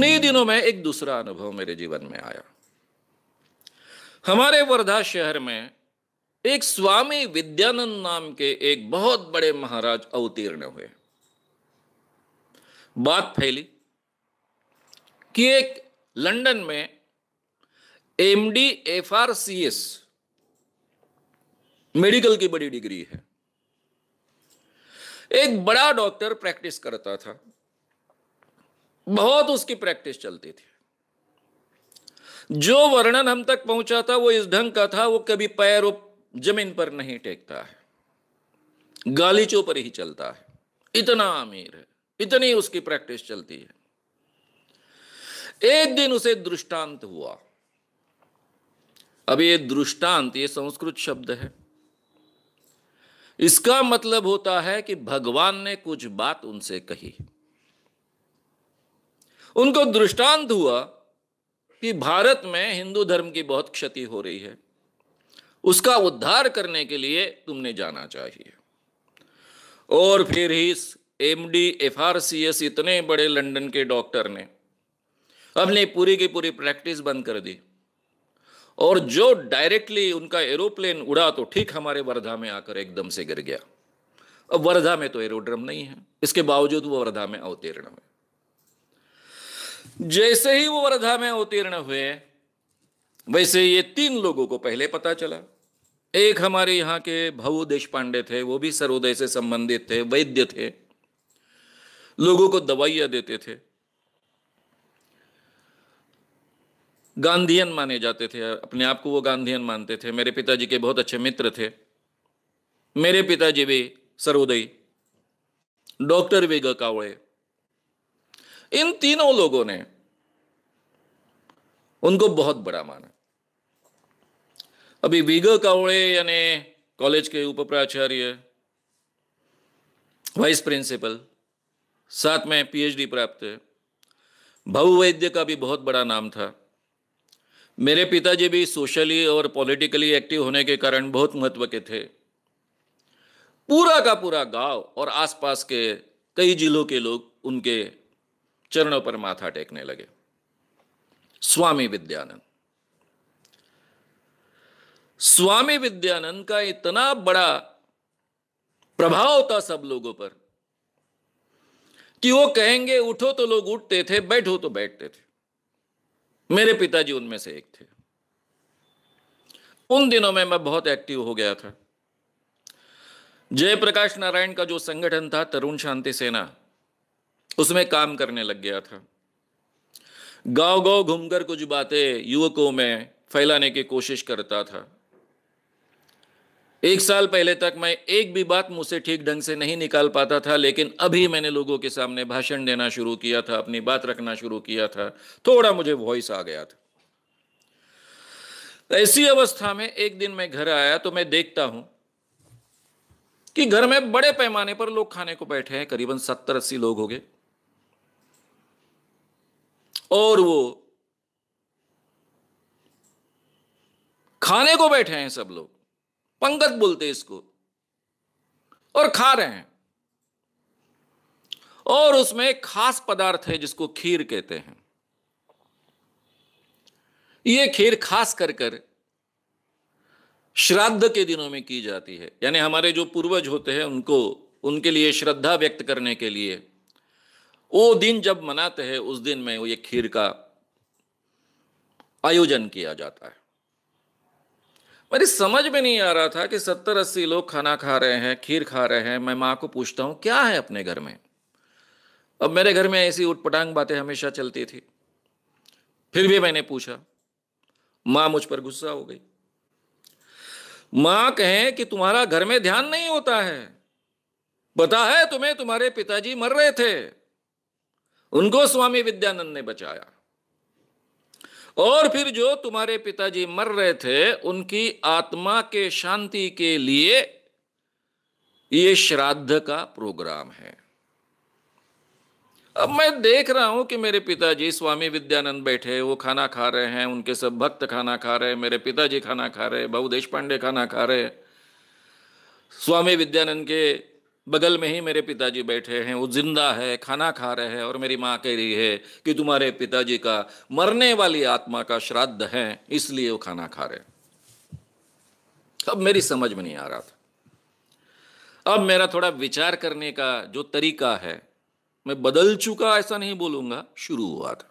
उन्हीं दिनों में एक दूसरा अनुभव मेरे जीवन में आया हमारे वर्धा शहर में एक स्वामी विद्यानंद नाम के एक बहुत बड़े महाराज अवतीर्ण हुए बात फैली कि एक लंदन में एमडी एफआरसीएस मेडिकल की बड़ी डिग्री है एक बड़ा डॉक्टर प्रैक्टिस करता था बहुत उसकी प्रैक्टिस चलती थी जो वर्णन हम तक पहुंचा था वो इस ढंग का था वो कभी पैर जमीन पर नहीं टेकता है गालीचों पर ही चलता है इतना अमीर है इतनी उसकी प्रैक्टिस चलती है एक दिन उसे दृष्टांत हुआ अब ये दृष्टांत ये संस्कृत शब्द है इसका मतलब होता है कि भगवान ने कुछ बात उनसे कही उनको दृष्टांत हुआ कि भारत में हिंदू धर्म की बहुत क्षति हो रही है उसका उद्धार करने के लिए तुमने जाना चाहिए और फिर ही M D F R C S इतने बड़े लंदन के डॉक्टर ने अपनी पूरी की पूरी प्रैक्टिस बंद कर दी और जो डायरेक्टली उनका एरोप्लेन उड़ा तो ठीक हमारे वर्धा में आकर एकदम से गिर गया अब वर्धा में तो एरोड्रम नहीं है इसके बावजूद वो वर्धा में अवतीर्ण हुए जैसे ही वो वर्धा में अवतीर्ण हुए वैसे ये तीन लोगों को पहले पता चला एक हमारे यहां के भाऊ देश पांडे थे वो भी सर्वोदय से संबंधित थे वैद्य थे लोगों को दवाइयां देते थे गांधीयन माने जाते थे अपने आप को वो गांधीयन मानते थे मेरे पिताजी के बहुत अच्छे मित्र थे मेरे पिताजी भी सर्वोदय डॉक्टर वेग कावड़े इन तीनों लोगों ने उनको बहुत बड़ा माना अभी वीग कावड़े यानी कॉलेज के उप प्राचार्य वाइस प्रिंसिपल साथ में पीएचडी प्राप्त है वैद्य का भी बहुत बड़ा नाम था मेरे पिताजी भी सोशली और पॉलिटिकली एक्टिव होने के कारण बहुत महत्व के थे पूरा का पूरा गांव और आसपास के कई जिलों के लोग उनके चरणों पर माथा टेकने लगे स्वामी विद्यानंद स्वामी विद्यानंद का इतना बड़ा प्रभाव था सब लोगों पर कि वो कहेंगे उठो तो लोग उठते थे बैठो तो बैठते थे मेरे पिताजी उनमें से एक थे उन दिनों में मैं बहुत एक्टिव हो गया था जयप्रकाश नारायण का जो संगठन था तरुण शांति सेना उसमें काम करने लग गया था गांव गांव घूमकर कुछ बातें युवकों में फैलाने की कोशिश करता था एक साल पहले तक मैं एक भी बात मुझसे ठीक ढंग से नहीं निकाल पाता था लेकिन अभी मैंने लोगों के सामने भाषण देना शुरू किया था अपनी बात रखना शुरू किया था थोड़ा मुझे वॉइस आ गया था ऐसी अवस्था में एक दिन मैं घर आया तो मैं देखता हूं कि घर में बड़े पैमाने पर लोग खाने को बैठे हैं करीबन सत्तर अस्सी लोग हो गए और वो खाने को बैठे हैं सब लोग पंगत बोलते इसको और खा रहे हैं और उसमें एक खास पदार्थ है जिसको खीर कहते हैं ये खीर खास कर कर श्राद्ध के दिनों में की जाती है यानी हमारे जो पूर्वज होते हैं उनको उनके लिए श्रद्धा व्यक्त करने के लिए वो दिन जब मनाते हैं उस दिन में वो ये खीर का आयोजन किया जाता है मेरी समझ में नहीं आ रहा था कि सत्तर अस्सी लोग खाना खा रहे हैं खीर खा रहे हैं मैं माँ को पूछता हूं क्या है अपने घर में अब मेरे घर में ऐसी उठपटांग बातें हमेशा चलती थी फिर भी मैंने पूछा मां मुझ पर गुस्सा हो गई मां कहें कि तुम्हारा घर में ध्यान नहीं होता है पता है तुम्हें तुम्हारे पिताजी मर रहे थे उनको स्वामी विद्यानंद ने बचाया और फिर जो तुम्हारे पिताजी मर रहे थे उनकी आत्मा के शांति के लिए ये श्राद्ध का प्रोग्राम है अब मैं देख रहा हूं कि मेरे पिताजी स्वामी विद्यानंद बैठे वो खाना खा रहे हैं उनके सब भक्त खाना खा रहे हैं मेरे पिताजी खाना खा रहे हैं बहु देश पांडे खाना खा रहे हैं स्वामी विद्यानंद के बगल में ही मेरे पिताजी बैठे हैं वो जिंदा है खाना खा रहे हैं और मेरी माँ कह रही है कि तुम्हारे पिताजी का मरने वाली आत्मा का श्राद्ध है इसलिए वो खाना खा रहे अब मेरी समझ में नहीं आ रहा था अब मेरा थोड़ा विचार करने का जो तरीका है मैं बदल चुका ऐसा नहीं बोलूंगा शुरू हुआ था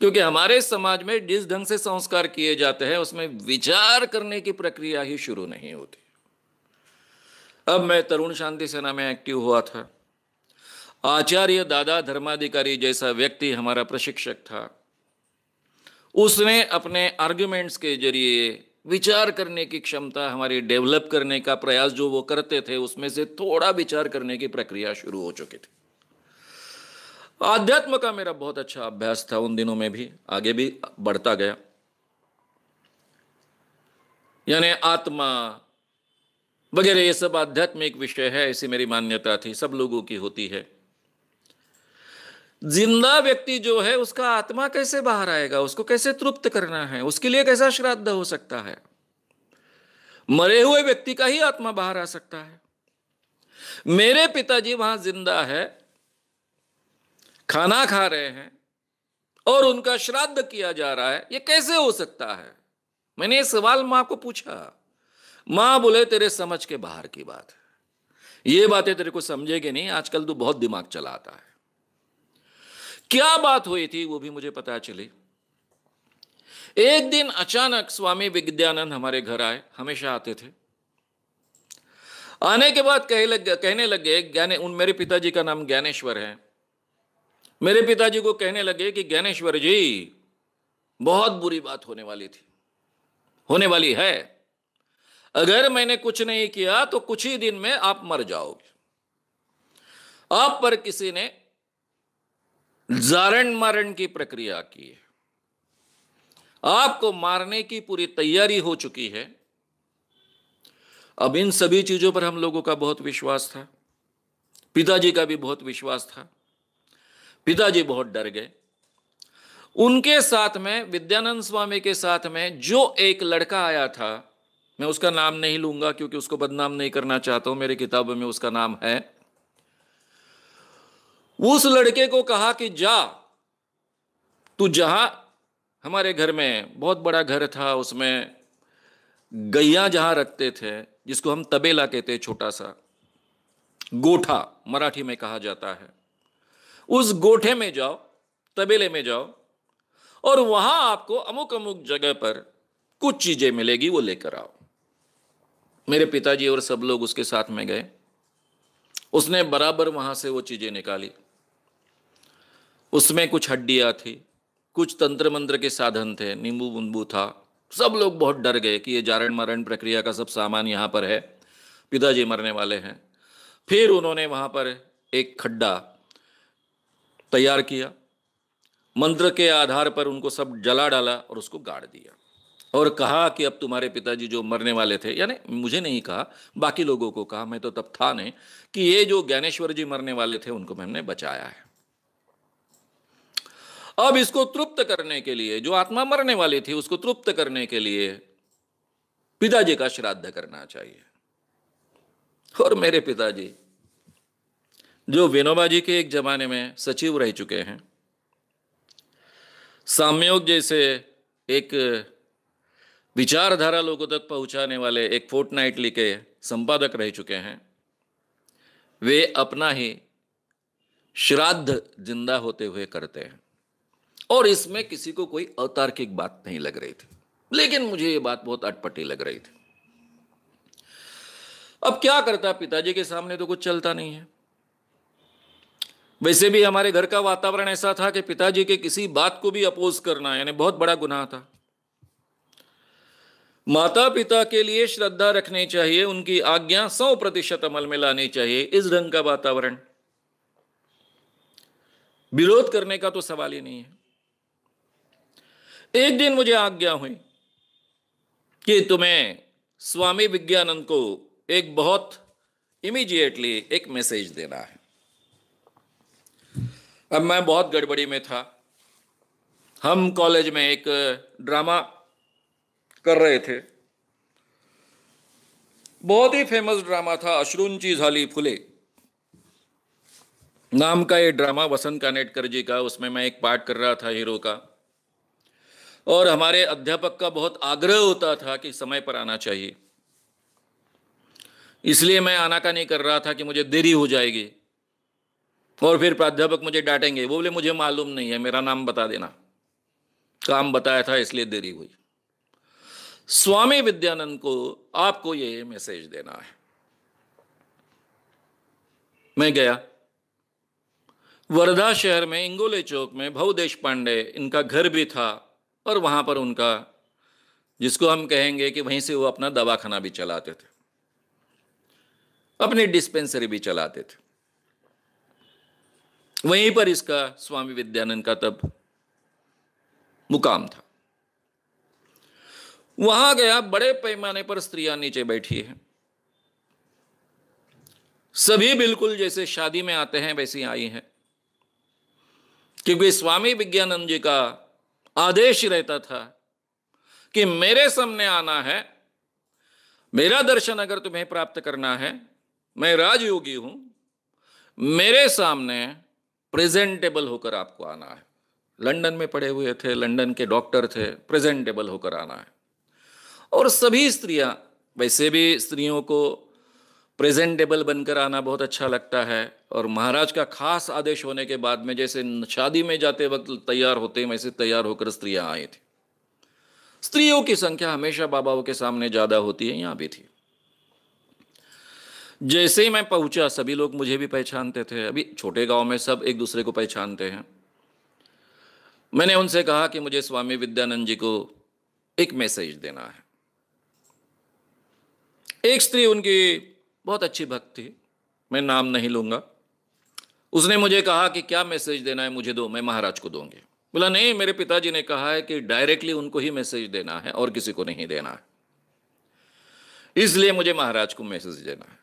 क्योंकि हमारे समाज में जिस ढंग से संस्कार किए जाते हैं उसमें विचार करने की प्रक्रिया ही शुरू नहीं होती अब मैं तरुण शांति सेना में एक्टिव हुआ था आचार्य दादा धर्माधिकारी जैसा व्यक्ति हमारा प्रशिक्षक था उसने अपने आर्ग्यूमेंट्स के जरिए विचार करने की क्षमता हमारी डेवलप करने का प्रयास जो वो करते थे उसमें से थोड़ा विचार करने की प्रक्रिया शुरू हो चुकी थी आध्यात्म का मेरा बहुत अच्छा अभ्यास था उन दिनों में भी आगे भी बढ़ता गया यानी आत्मा वगैरह ये सब आध्यात्मिक विषय है ऐसी मेरी मान्यता थी सब लोगों की होती है जिंदा व्यक्ति जो है उसका आत्मा कैसे बाहर आएगा उसको कैसे तृप्त करना है उसके लिए कैसा श्राद्ध हो सकता है मरे हुए व्यक्ति का ही आत्मा बाहर आ सकता है मेरे पिताजी वहां जिंदा है खाना खा रहे हैं और उनका श्राद्ध किया जा रहा है ये कैसे हो सकता है मैंने ये सवाल मां को पूछा मां बोले तेरे समझ के बाहर की बात ये बातें तेरे को समझेगी नहीं आजकल तू बहुत दिमाग चलाता है क्या बात हुई थी वो भी मुझे पता चली एक दिन अचानक स्वामी विद्यानंद हमारे घर आए हमेशा आते थे आने के बाद कह लग कहने लगे ज्ञाने उन मेरे पिताजी का नाम ज्ञानेश्वर है मेरे पिताजी को कहने लगे कि ज्ञानेश्वर जी बहुत बुरी बात होने वाली थी होने वाली है अगर मैंने कुछ नहीं किया तो कुछ ही दिन में आप मर जाओगे आप पर किसी ने जारण मारण की प्रक्रिया की है आपको मारने की पूरी तैयारी हो चुकी है अब इन सभी चीजों पर हम लोगों का बहुत विश्वास था पिताजी का भी बहुत विश्वास था पिताजी बहुत डर गए उनके साथ में विद्यानंद स्वामी के साथ में जो एक लड़का आया था मैं उसका नाम नहीं लूंगा क्योंकि उसको बदनाम नहीं करना चाहता हूं मेरी किताब में उसका नाम है उस लड़के को कहा कि जा तू जहां हमारे घर में बहुत बड़ा घर था उसमें गैया जहां रखते थे जिसको हम तबेला कहते हैं छोटा सा गोठा मराठी में कहा जाता है उस गोठे में जाओ तबेले में जाओ और वहां आपको अमुक अमुक जगह पर कुछ चीज़ें मिलेगी वो लेकर आओ मेरे पिताजी और सब लोग उसके साथ में गए उसने बराबर वहाँ से वो चीज़ें निकाली उसमें कुछ हड्डियाँ थी कुछ तंत्र मंत्र के साधन थे नींबू बुंबू था सब लोग बहुत डर गए कि ये जारण मरण प्रक्रिया का सब सामान यहाँ पर है पिताजी मरने वाले हैं फिर उन्होंने वहाँ पर एक खड्डा तैयार किया मंत्र के आधार पर उनको सब जला डाला और उसको गाड़ दिया और कहा कि अब तुम्हारे पिताजी जो मरने वाले थे यानी मुझे नहीं कहा बाकी लोगों को कहा मैं तो तब था नहीं कि ये जो ज्ञानेश्वर जी मरने वाले थे उनको मैंने बचाया है अब इसको तृप्त करने के लिए जो आत्मा मरने वाली थी उसको तृप्त करने के लिए पिताजी का श्राद्ध करना चाहिए और मेरे पिताजी जो विनोबा जी के एक जमाने में सचिव रह चुके हैं साम्योग जैसे एक विचारधारा लोगों तक पहुंचाने वाले एक फोर्टनाइटली के संपादक रह चुके हैं वे अपना ही श्राद्ध जिंदा होते हुए करते हैं और इसमें किसी को कोई अतार्किक बात नहीं लग रही थी लेकिन मुझे ये बात बहुत अटपटी लग रही थी अब क्या करता पिताजी के सामने तो कुछ चलता नहीं है वैसे भी हमारे घर का वातावरण ऐसा था कि पिताजी के किसी बात को भी अपोज करना यानी बहुत बड़ा गुनाह था माता पिता के लिए श्रद्धा रखनी चाहिए उनकी आज्ञा सौ प्रतिशत अमल में लानी चाहिए इस ढंग का वातावरण विरोध करने का तो सवाल ही नहीं है एक दिन मुझे आज्ञा हुई कि तुम्हें स्वामी विज्ञानंद को एक बहुत इमीजिएटली एक मैसेज देना है अब मैं बहुत गड़बड़ी में था हम कॉलेज में एक ड्रामा कर रहे थे बहुत ही फेमस ड्रामा था अश्रुंची झाली फुले नाम का ये ड्रामा वसंत कानेटकर जी का उसमें मैं एक पार्ट कर रहा था हीरो का और हमारे अध्यापक का बहुत आग्रह होता था कि समय पर आना चाहिए इसलिए मैं आना का नहीं कर रहा था कि मुझे देरी हो जाएगी और फिर प्राध्यापक मुझे डांटेंगे वो बोले मुझे मालूम नहीं है मेरा नाम बता देना काम बताया था इसलिए देरी हुई स्वामी विद्यानंद को आपको ये मैसेज देना है मैं गया वर्धा शहर में इंगोले चौक में भवदेश पांडे इनका घर भी था और वहां पर उनका जिसको हम कहेंगे कि वहीं से वो अपना दवाखाना भी चलाते थे अपनी डिस्पेंसरी भी चलाते थे वहीं पर इसका स्वामी विद्यानंद का तब मुकाम था वहां गया बड़े पैमाने पर स्त्रियां नीचे बैठी है सभी बिल्कुल जैसे शादी में आते हैं वैसी आई हैं क्योंकि स्वामी विज्ञानंद जी का आदेश रहता था कि मेरे सामने आना है मेरा दर्शन अगर तुम्हें प्राप्त करना है मैं राजयोगी हूं मेरे सामने प्रेजेंटेबल होकर आपको आना है लंदन में पढ़े हुए थे लंदन के डॉक्टर थे प्रेजेंटेबल होकर आना है और सभी स्त्रियां वैसे भी स्त्रियों को प्रेजेंटेबल बनकर आना बहुत अच्छा लगता है और महाराज का खास आदेश होने के बाद में जैसे शादी में जाते वक्त तैयार होते वैसे तैयार होकर स्त्रियां आई थी स्त्रियों की संख्या हमेशा बाबाओं के सामने ज़्यादा होती है यहां भी थी जैसे ही मैं पहुंचा सभी लोग मुझे भी पहचानते थे अभी छोटे गांव में सब एक दूसरे को पहचानते हैं मैंने उनसे कहा कि मुझे स्वामी विद्यानंद जी को एक मैसेज देना है एक स्त्री उनकी बहुत अच्छी भक्त थी मैं नाम नहीं लूंगा उसने मुझे कहा कि क्या मैसेज देना है मुझे दो मैं महाराज को दूंगी बोला नहीं मेरे पिताजी ने कहा है कि डायरेक्टली उनको ही मैसेज देना है और किसी को नहीं देना है इसलिए मुझे महाराज को मैसेज देना है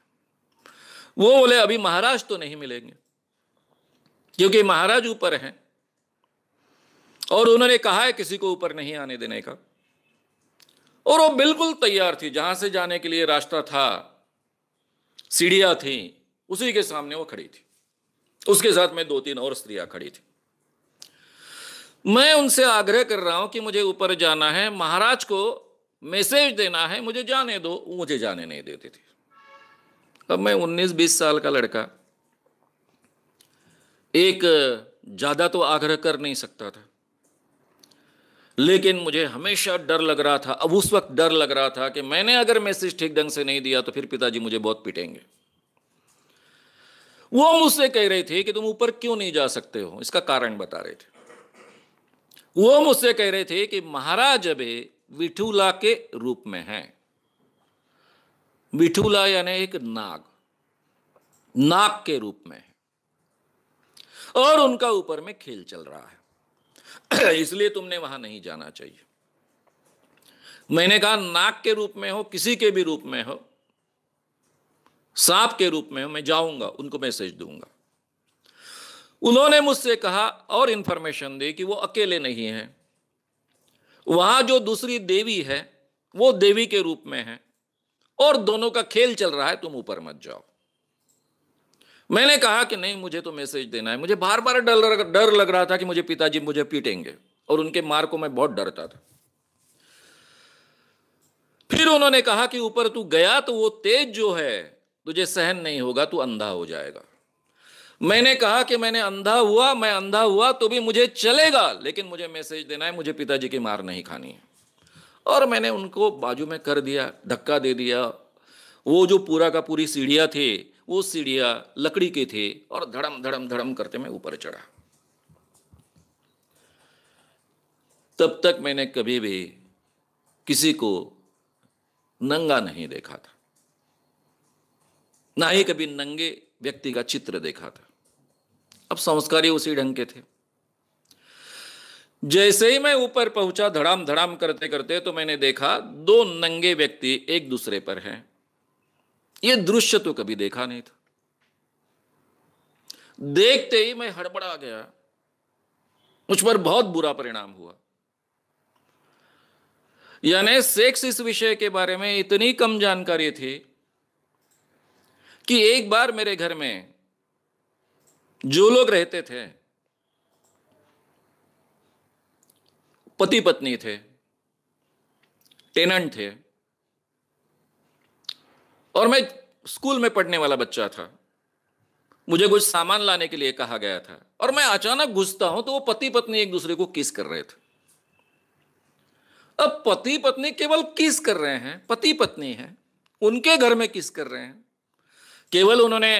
वो बोले अभी महाराज तो नहीं मिलेंगे क्योंकि महाराज ऊपर हैं और उन्होंने कहा है किसी को ऊपर नहीं आने देने का और वो बिल्कुल तैयार थी जहां से जाने के लिए रास्ता था सीढ़ियां थी उसी के सामने वो खड़ी थी उसके साथ में दो तीन और स्त्रियां खड़ी थी मैं उनसे आग्रह कर रहा हूं कि मुझे ऊपर जाना है महाराज को मैसेज देना है मुझे जाने दो मुझे जाने नहीं देते थे अब मैं 19-20 साल का लड़का एक ज्यादा तो आग्रह कर नहीं सकता था लेकिन मुझे हमेशा डर लग रहा था अब उस वक्त डर लग रहा था कि मैंने अगर मैसेज ठीक ढंग से नहीं दिया तो फिर पिताजी मुझे बहुत पिटेंगे वो मुझसे कह रहे थे कि तुम ऊपर क्यों नहीं जा सकते हो इसका कारण बता रहे थे वो मुझसे कह रहे थे कि महाराज अभी विठूला के रूप में है विठूला यानी एक नाग नाग के रूप में है और उनका ऊपर में खेल चल रहा है इसलिए तुमने वहां नहीं जाना चाहिए मैंने कहा नाक के रूप में हो किसी के भी रूप में हो सांप के रूप में हो मैं जाऊंगा उनको मैसेज दूंगा उन्होंने मुझसे कहा और इंफॉर्मेशन दी कि वो अकेले नहीं है वहां जो दूसरी देवी है वो देवी के रूप में है और दोनों का खेल चल रहा है तुम ऊपर मत जाओ मैंने कहा कि नहीं मुझे तो मैसेज देना है मुझे बार बार डर डर लग रहा था कि मुझे पिताजी मुझे पीटेंगे और उनके मार को मैं बहुत डरता था फिर उन्होंने कहा कि ऊपर तू गया तो वो तेज जो है तुझे सहन नहीं होगा तू अंधा हो जाएगा मैंने कहा कि मैंने अंधा हुआ मैं अंधा हुआ तो भी मुझे चलेगा लेकिन मुझे मैसेज देना है मुझे पिताजी की मार नहीं खानी है और मैंने उनको बाजू में कर दिया धक्का दे दिया वो जो पूरा का पूरी सीढ़िया थी वो सीढ़िया लकड़ी के थे और धड़म धड़म धड़म करते मैं ऊपर चढ़ा तब तक मैंने कभी भी किसी को नंगा नहीं देखा था ना ही कभी नंगे व्यक्ति का चित्र देखा था अब संस्कारी उसी ढंग के थे जैसे ही मैं ऊपर पहुंचा धड़ाम धड़ाम करते करते तो मैंने देखा दो नंगे व्यक्ति एक दूसरे पर हैं यह दृश्य तो कभी देखा नहीं था देखते ही मैं हड़बड़ा गया मुझ पर बहुत बुरा परिणाम हुआ यानी सेक्स इस विषय के बारे में इतनी कम जानकारी थी कि एक बार मेरे घर में जो लोग रहते थे पति पत्नी थे टेनेंट थे और मैं स्कूल में पढ़ने वाला बच्चा था मुझे कुछ सामान लाने के लिए कहा गया था और मैं अचानक घुसता हूं तो वो पति पत्नी एक दूसरे को किस कर रहे थे अब पति पत्नी केवल किस कर रहे हैं पति पत्नी है उनके घर में किस कर रहे हैं केवल उन्होंने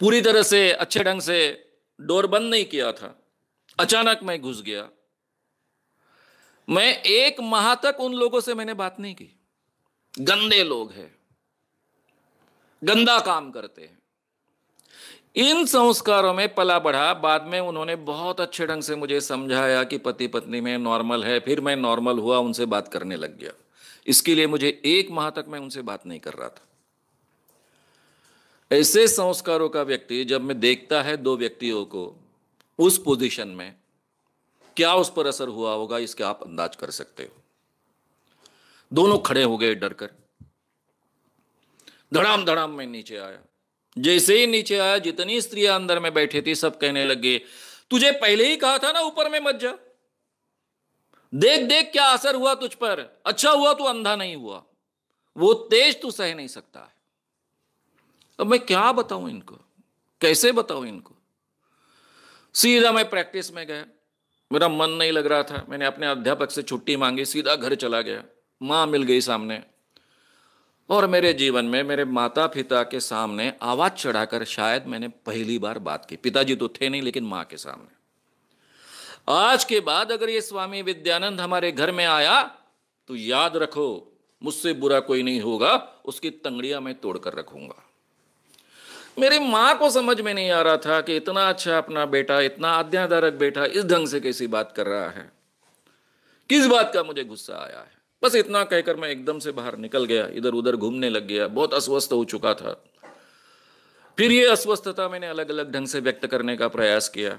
पूरी तरह से अच्छे ढंग से डोर बंद नहीं किया था अचानक मैं घुस गया मैं एक माह तक उन लोगों से मैंने बात नहीं की गंदे लोग हैं गंदा काम करते हैं इन संस्कारों में पला बढ़ा बाद में उन्होंने बहुत अच्छे ढंग से मुझे समझाया कि पति पत्नी में नॉर्मल है फिर मैं नॉर्मल हुआ उनसे बात करने लग गया इसके लिए मुझे एक माह तक मैं उनसे बात नहीं कर रहा था ऐसे संस्कारों का व्यक्ति जब मैं देखता है दो व्यक्तियों को उस पोजीशन में क्या उस पर असर हुआ होगा इसका आप अंदाज कर सकते हो दोनों खड़े हो गए डर कर धड़ाम धड़ाम में नीचे आया जैसे ही नीचे आया जितनी स्त्रियां अंदर में बैठी थी सब कहने लगे तुझे पहले ही कहा था ना ऊपर में मत जा देख देख क्या असर हुआ तुझ पर अच्छा हुआ तू तो अंधा नहीं हुआ वो तेज तू सह नहीं सकता है अब मैं क्या बताऊं इनको कैसे बताऊं इनको सीधा मैं प्रैक्टिस में गया मेरा मन नहीं लग रहा था मैंने अपने अध्यापक से छुट्टी मांगी सीधा घर चला गया माँ मिल गई सामने और मेरे जीवन में मेरे माता पिता के सामने आवाज चढ़ाकर शायद मैंने पहली बार बात की पिताजी तो थे नहीं लेकिन माँ के सामने आज के बाद अगर ये स्वामी विद्यानंद हमारे घर में आया तो याद रखो मुझसे बुरा कोई नहीं होगा उसकी तंगड़िया मैं तोड़कर रखूंगा मेरी माँ को समझ में नहीं आ रहा था कि इतना अच्छा अपना बेटा इतना आज्ञाधारक बेटा इस ढंग से कैसी बात कर रहा है किस बात का मुझे गुस्सा आया है बस इतना कहकर मैं एकदम से बाहर निकल गया इधर उधर घूमने लग गया बहुत अस्वस्थ हो चुका था फिर ये अस्वस्थता मैंने अलग अलग ढंग से व्यक्त करने का प्रयास किया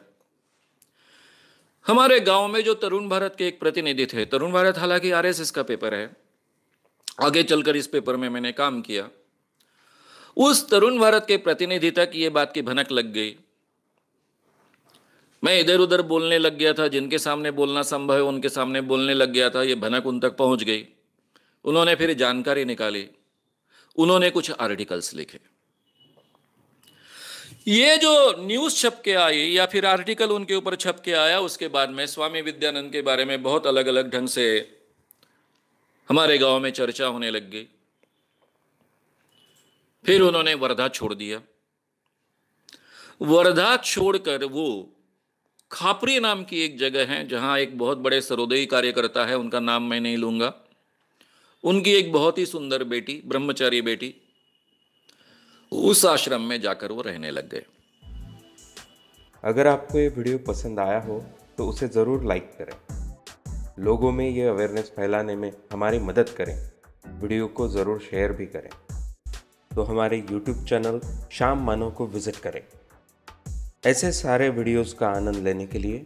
हमारे गांव में जो तरुण भारत के एक प्रतिनिधि थे तरुण भारत हालांकि एस का पेपर है आगे चलकर इस पेपर में मैंने काम किया उस तरुण भारत के प्रतिनिधि तक ये बात की भनक लग गई मैं इधर उधर बोलने लग गया था जिनके सामने बोलना संभव है उनके सामने बोलने लग गया था ये भनक उन तक पहुंच गई उन्होंने फिर जानकारी निकाली उन्होंने कुछ आर्टिकल्स लिखे ये जो न्यूज छप के आई या फिर आर्टिकल उनके ऊपर छप के आया उसके बाद में स्वामी विद्यानंद के बारे में बहुत अलग अलग ढंग से हमारे गांव में चर्चा होने लग गई फिर उन्होंने वर्धा छोड़ दिया वर्धा छोड़कर वो खापरी नाम की एक जगह है जहां एक बहुत बड़े सरोदयी कार्यकर्ता है उनका नाम मैं नहीं लूंगा उनकी एक बहुत ही सुंदर बेटी ब्रह्मचारी बेटी उस आश्रम में जाकर वो रहने लग गए अगर आपको ये वीडियो पसंद आया हो तो उसे ज़रूर लाइक करें लोगों में ये अवेयरनेस फैलाने में हमारी मदद करें वीडियो को ज़रूर शेयर भी करें तो हमारे यूट्यूब चैनल शाम मानो को विज़िट करें ऐसे सारे वीडियोस का आनंद लेने के लिए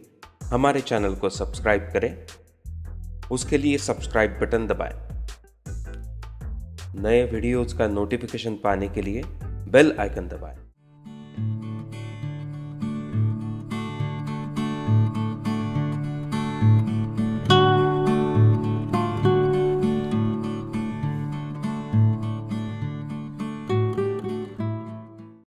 हमारे चैनल को सब्सक्राइब करें उसके लिए सब्सक्राइब बटन दबाएं। नए वीडियोस का नोटिफिकेशन पाने के लिए बेल आइकन दबाएं।